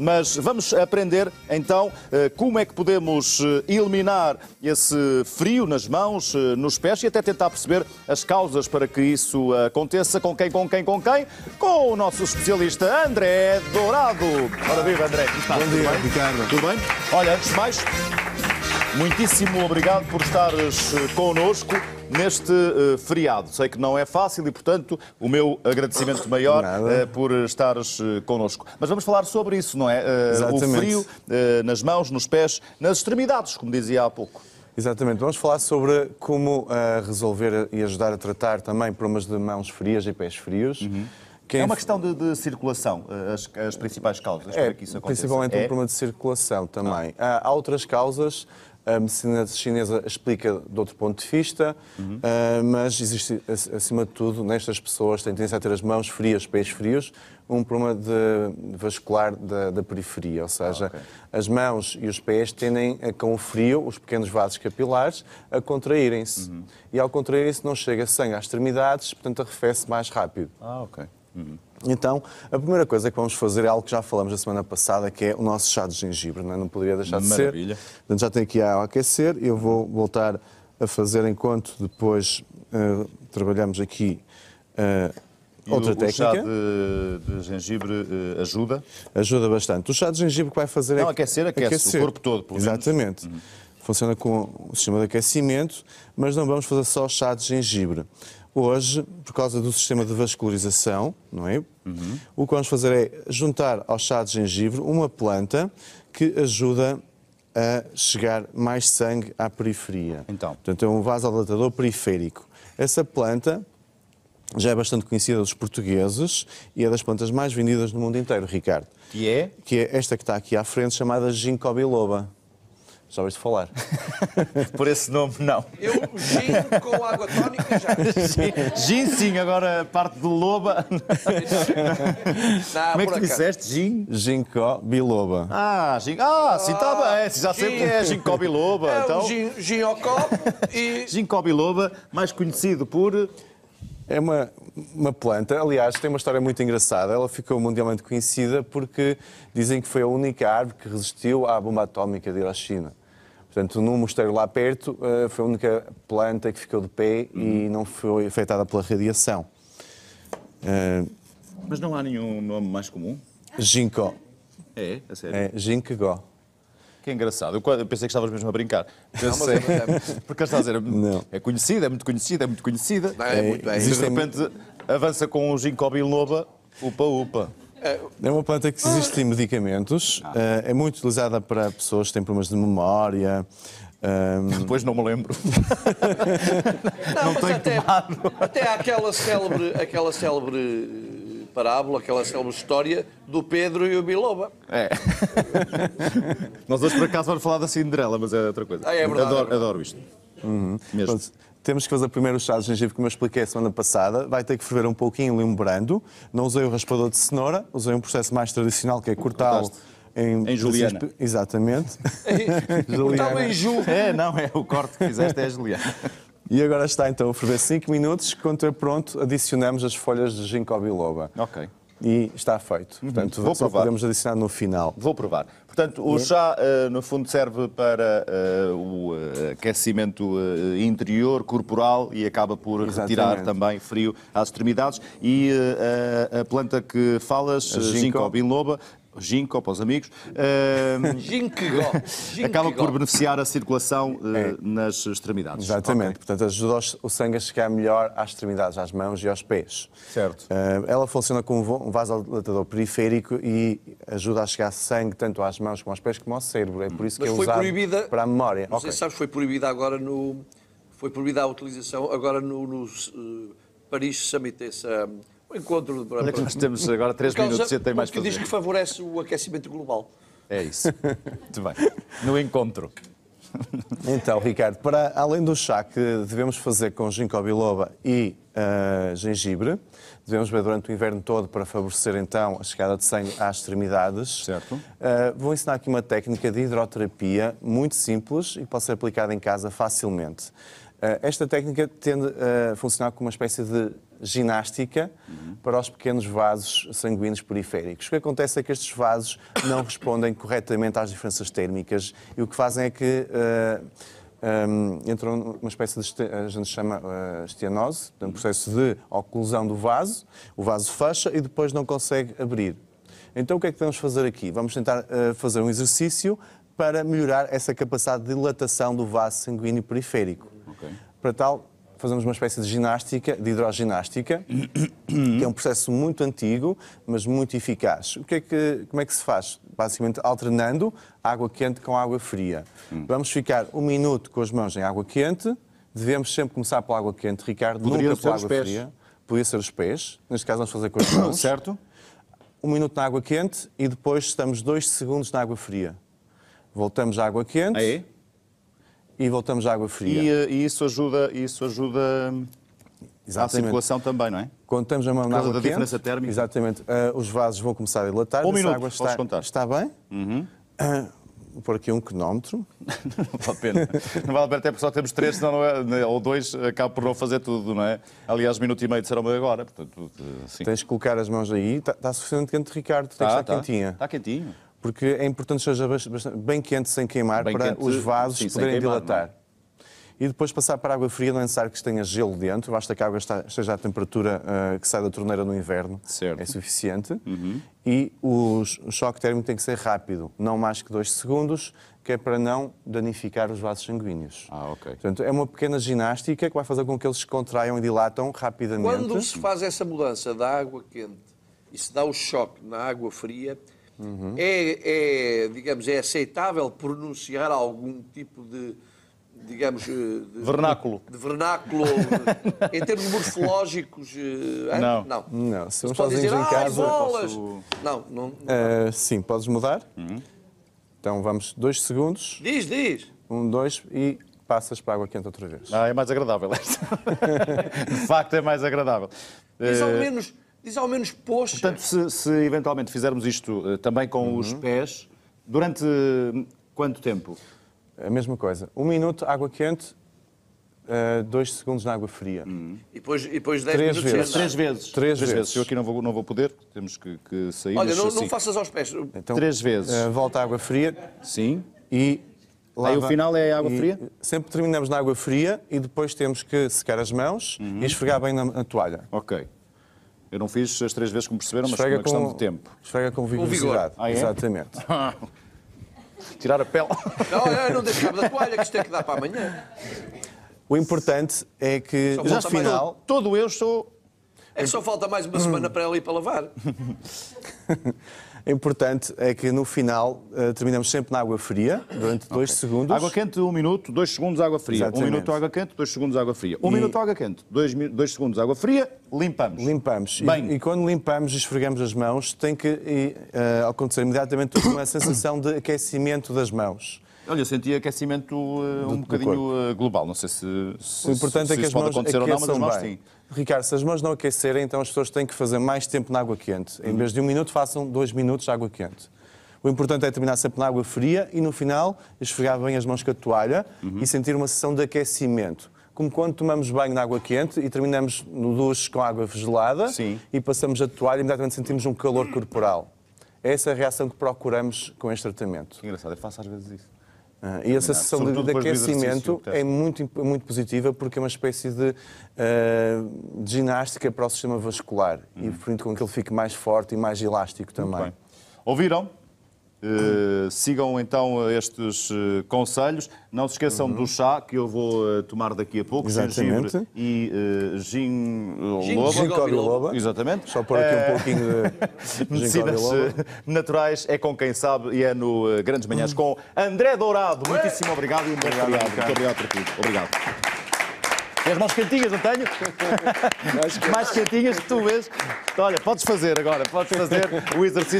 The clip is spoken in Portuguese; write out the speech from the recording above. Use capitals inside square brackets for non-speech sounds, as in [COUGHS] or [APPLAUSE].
Mas vamos aprender então eh, como é que podemos eh, eliminar esse frio nas mãos, eh, nos pés e até tentar perceber as causas para que isso aconteça. Com quem, com quem, com quem? Com o nosso especialista André Dourado. Ora viva, André. está? Bom dia, bem? Ricardo. Tudo bem? Olha, antes de mais, Muitíssimo obrigado por estares eh, connosco neste uh, feriado. Sei que não é fácil e, portanto, o meu agradecimento maior uh, por estares uh, connosco. Mas vamos falar sobre isso, não é? o frio nas mãos, nos pés, nas extremidades, como dizia há pouco. Exatamente, vamos falar sobre como resolver e ajudar a tratar também problemas de mãos frias e pés frios. Uhum. Quem... É uma questão de, de circulação, as, as, principais causas é, para que isso aconteça. Principalmente é... um problema de circulação também. Ah. Há outras causas, a medicina chinesa explica de outro ponto de vista, uhum. uh, mas existe, acima de tudo, nestas pessoas têm tendência a ter as mãos frias, pés frios, um problema de vascular da, da periferia, ou seja, ah, okay. as mãos e os pés tendem, a, com o frio, os pequenos vasos capilares, a contraírem-se. Uhum. E ao contraírem-se não chega sangue às extremidades, portanto arrefece mais rápido. Ah, ok. Então, a primeira coisa que vamos fazer é algo que já falamos a semana passada, que é o nosso chá de gengibre. Não, é? não poderia deixar de Maravilha. ser. Portanto, já tem aqui a aquecer. Eu vou voltar a fazer enquanto depois uh, trabalhamos aqui uh, outra o, técnica. O chá de, de gengibre uh, ajuda? Ajuda bastante. O chá de gengibre que vai fazer não, é... Não, aquecer, aquece, aquecer. o corpo todo, Exatamente. Menos. Uhum. Funciona com o sistema de aquecimento, mas não vamos fazer só chá de gengibre. Hoje, por causa do sistema de vascularização, não é? Uhum. O que vamos fazer é juntar ao chá de gengibre uma planta que ajuda a chegar mais sangue à periferia. Então. Portanto, é um vasodilatador periférico. Essa planta já é bastante conhecida dos portugueses e é das plantas mais vendidas no mundo inteiro, Ricardo. Que é? Que é esta que está aqui à frente, chamada ginkgo biloba. Já ouviste falar? [LAUGHS] Por esse nome, não. Eu, gin com água tónica já. [LAUGHS] Gin, gin sim, agora parte do loba. não, Como é que tu disseste? Gin? Ginkgo biloba. Ah, gin... ah, sim, está ah, bem. Já sei que é ginkgo biloba. É então... gin, gin ao copo e... Ginkgo biloba, mais conhecido por... É uma, uma planta, aliás, tem uma história muito engraçada. Ela ficou mundialmente conhecida porque dizem que foi a única árvore que resistiu à bomba atómica de Hiroshima. Portanto, no mosteiro lá perto eh, foi a única planta que ficou de pé e uhum. não foi afetada pela radiação. Eh, mas não há nenhum nome mais comum? Ginkgo. É, a sério? É, Ginkgo. Que é engraçado. Eu pensei que estavas mesmo a brincar. Pensei, não, é [LAUGHS] porque estás a dizer, é conhecida, é muito conhecida, é muito conhecida. Não, é, é muito bem. de repente avança com o Ginkgo biloba, upa-upa. É uma planta que existe em medicamentos, eh, é muito utilizada para pessoas que têm problemas de memória. Ehm, [LAUGHS] Depois não me lembro. não, não mas tenho até, tomado. até aquela célebre, aquela célebre eh, parábola, aquela célebre história do Pedro e o Biloba. É. Nós hoje por acaso vamos falar da Cinderela, mas é outra coisa. Ah, é verdade, é adoro, é verdade. adoro isto. Uhum. Mesmo. Pronto. Temos que fazer primeiro o chá de gengibre, como eu expliquei a semana passada. Vai ter que ferver um pouquinho lembrando. Não usei o raspador de cenoura, usei um processo mais tradicional, que é cortá-lo em, em Juliana. Exatamente. Juliana. [LAUGHS] em Ju. É, não, é o corte que fizeste, é a Juliana. E agora está então a ferver 5 minutos. Quando é pronto, adicionamos as folhas de ginkgo biloba. Ok e está feito. Uhum. Portanto, Vou provar. podemos adicionar no final. Vou provar. Portanto, o chá, eh, no fundo, serve para eh, o eh, aquecimento interior, corporal e acaba por Exatamente. retirar também frio às extremidades. E a planta que falas, Ginkgo biloba, Ginkgo para os amigos, [LAUGHS] Ginkgo. acaba por beneficiar a circulação uh, é. nas extremidades. Exatamente, okay. portanto ajuda o sangue a chegar melhor às extremidades, às mãos e aos pés. Certo. Uh, ela funciona como um vasodilatador periférico e ajuda a chegar sangue tanto às mãos como aos pés como ao cérebro. É por isso que Mas é usado proibida... para a memória. Não okay. sei sabes, foi proibida agora no... Foi proibida a utilização agora no, no uh, eh, Paris Summit, essa o encontro do Olha é que nós temos agora três causa, minutos e tem mais Que diz que favorece o aquecimento global. É isso. Muito bem. No encontro. Então, Ricardo, para além do chá que devemos fazer com ginkgo biloba e uh, gengibre, devemos ver durante o inverno todo para favorecer então a chegada de sangue às extremidades. Certo. Uh, vou ensinar aqui uma técnica de hidroterapia muito simples e que pode ser aplicada em casa facilmente. Eh, esta técnica tende a funcionar como uma espécie de ginástica uhum. para os pequenos vasos sanguíneos periféricos. O que acontece é que estes vasos não respondem corretamente às diferenças térmicas e o que fazem é que uh, eh, um, ehm, entram numa espécie de, a gente chama uh, eh, estianose, um processo de oclusão do vaso, o vaso fecha e depois não consegue abrir. Então o que é que vamos fazer aqui? Vamos tentar uh, fazer um exercício para melhorar essa capacidade de dilatação do vaso sanguíneo periférico. Okay. Para tal, fazemos uma espécie de ginástica, de hidroginástica, [COUGHS] que é um processo muito antigo, mas muito eficaz. O que é que, como é que se faz? Basicamente alternando água quente com água fria. Hum. Vamos ficar um minuto com as mãos em água quente, devemos sempre começar pela água quente, Ricardo, Poderiam nunca pela água pés. fria. Podia ser os pés, neste caso vamos fazer com as [COUGHS] mãos. certo. Um minuto na água quente e depois estamos dois segundos na água fria. Voltamos à água quente. Aí e voltamos à água fria. E, eh, e isso ajuda, isso ajuda hum, à circulação também, não é? Quando estamos a mão na água da quente, diferença térmica. Exatamente. Uh, os vasos vão começar a dilatar. Um minuto, água está, contar. está bem. Uhum. Uh, vou pôr aqui um cronómetro. [LAUGHS] não vale a pena. não vale a pena, até porque só temos três, senão não é, né, ou dois, acaba por não fazer tudo, não é? Aliás, minuto e meio disseram-me agora, portanto, assim. Tens que colocar as mãos aí. Está, está suficiente quente, Ricardo. Tem tá, que estar tá. quentinha. Está quentinho porque é importante que seja bastante, bem quente sem queimar bem para quente, os vasos sim, poderem queimar, é? dilatar. Não? E depois passar para água fria, não é necessário que tenha gelo dentro, basta que a água esteja à temperatura uh, que sai da torneira no inverno, certo. é suficiente. Uhum. E o choque térmico tem que ser rápido, não mais que dois segundos, que é para não danificar os vasos sanguíneos. Ah, ok. Portanto, é uma pequena ginástica que vai fazer com que eles se contraiam e dilatam rapidamente. Quando se faz essa mudança da água quente e se dá o choque na água fria, Uhum. É, é, digamos, é aceitável pronunciar algum tipo de, digamos... Eh, de, vernáculo. De, de vernáculo, em termos morfológicos, eh, não. não. Não, se não estás dizer, em casa... Ah, bolas. Posso... Não, não, não. Uh, sim, podes mudar. Uhum. Então vamos, dois segundos. Diz, diz. Um, dois e passas para a água quente outra vez. Ah, é mais agradável esta. [LAUGHS] de facto é mais agradável. E são menos diz ao menos poxa. Portanto, se, se eventualmente fizermos isto eh, também com uhum. os pés, durante eh, quanto tempo? A mesma coisa. Um minuto, água quente, Uh, dois segundos na água fria. Uhum. E depois, e depois dez três minutos vezes. Três vezes. Três, três vezes. Eu aqui não vou, não vou poder, temos que, que sair. Olha, não, assim. não, faças aos pés. Então, três vezes. Uh, volta à água fria. Sim. E. Lava. Aí o final é a água e fria? Sempre terminamos na água fria e depois temos que secar as mãos uhum. e esfregar bem na, na toalha. Ok. Eu não fiz as três vezes como perceberam, mas Esfrega foi é uma questão com- de tempo. Esfrega com vigorosidade. Ah, é? Exatamente. [LAUGHS] Tirar a pele. [LAUGHS] Não, é, não, não deixe cabo da toalha, que isto é que dá para amanhã. O importante é que, Só no mais final, Todo eu estou. É que só falta mais uma semana para ela ir para lavar. [LAUGHS] importante é que no final uh, terminamos sempre na água fria, durante dois segundos. Água quente, um minuto, dois segundos, água fria. Exatamente. Um minuto, água quente, dois segundos, água fria. Um e... minuto, água quente, dois, dois segundos, água fria, limpamos. Limpamos. Bem. E, e quando limpamos e esfregamos as mãos, tem que e, uh, acontecer imediatamente [COUGHS] uma sensação de aquecimento das mãos. Olha, eu senti aquecimento uh, eh, do, um bocadinho uh, global. Não sei se, se, o importante se, é que as mãos acontecer ou não, mas as mãos sim. Ricardo, se as mãos não aquecerem, então as pessoas têm que fazer mais tempo na água quente. Em uhum. vez de um minuto, façam dois minutos de água quente. O importante é terminar sempre na água fria e no final esfregar bem as mãos com a toalha uhum. e sentir uma sessão de aquecimento. Como quando tomamos banho na água quente e terminamos no duche com água gelada Sim. e passamos a toalha e imediatamente sentimos um calor corporal. É essa é a reação que procuramos com este tratamento. Que engraçado, eu faço às vezes isso. Ah, e é essa sessão de, de aquecimento é muito, muito positiva porque é uma espécie de, uh, de ginástica para o sistema vascular e uhum. permite com que ele fique mais forte e mais elástico também. Ouviram? Eh, sigam então estes uh, conselhos. Não se esqueçam uhum. do chá que eu vou uh, tomar daqui a pouco, Exatamente. gengibre e uh, gin, loba. loba. Exatamente. Só pôr aqui um pouquinho de [LAUGHS] medicinas naturais. É com quem sabe e é no Grandes Manhãs hum. com André Dourado. Muitíssimo obrigado e muito obrigado. obrigado. Muito obrigado por tudo. Obrigado. As mãos quentinhas, tenho. [LAUGHS] É. Mais quentinhas que tu vês. Olha, podes fazer agora, podes fazer o exercício.